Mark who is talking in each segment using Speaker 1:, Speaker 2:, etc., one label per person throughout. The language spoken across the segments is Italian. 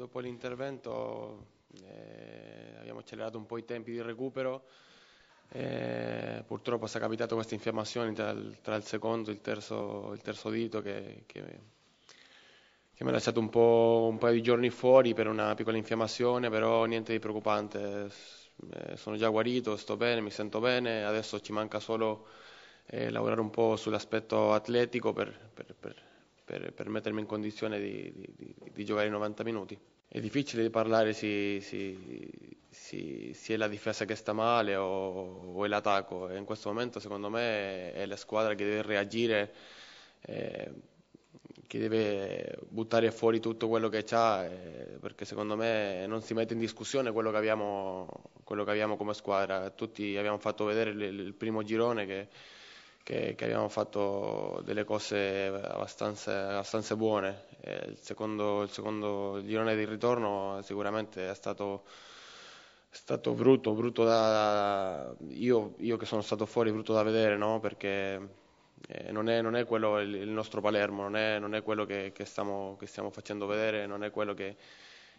Speaker 1: dopo l'intervento eh, abbiamo accelerato un po' i tempi di recupero. Eh, purtroppo è capitato questa infiammazione tra il, tra il secondo e il terzo, il terzo dito che, che, che, mi ha lasciato un, po', un paio di giorni fuori per una piccola infiammazione, però niente di preoccupante. Eh, sono già guarito, sto bene, mi sento bene, adesso ci manca solo eh, lavorare un po' sull'aspetto atletico per, per, per, per mettermi in condizione di, di, di, giocare i 90 minuti. È difficile parlare se, è la difesa che sta male o, o è l'attacco in questo momento secondo me è la squadra che deve reagire, eh, che deve buttare fuori tutto quello che ha eh, perché secondo me non si mette in discussione quello che abbiamo, quello che abbiamo come squadra. Tutti abbiamo fatto vedere il, il primo girone che che, che abbiamo fatto delle cose abbastanza, abbastanza buone. Eh, il secondo, il secondo girone di ritorno sicuramente è stato è stato brutto, brutto da... Io, io, che sono stato fuori, brutto da vedere, no? Perché eh, non è, non è quello il, nostro Palermo, non è, non è quello che, che, stiamo, che, stiamo, facendo vedere, non è quello che,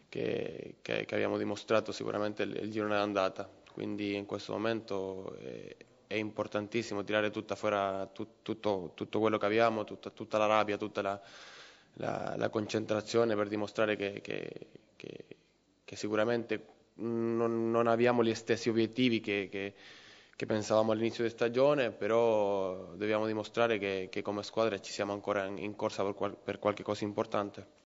Speaker 1: che abbiamo dimostrato sicuramente il, il girone d'andata. Quindi in questo momento... Eh, è importantissimo tirare fuori tut, tutto, tutto, quello che abbiamo, tutta, tutta la rabbia, tutta la, la, la concentrazione per dimostrare che, che, che, che sicuramente non, non, abbiamo gli stessi obiettivi che, pensavamo all'inizio di stagione, però dobbiamo dimostrare che, come squadra ci siamo ancora in, in corsa per, qual, per qualche cosa importante.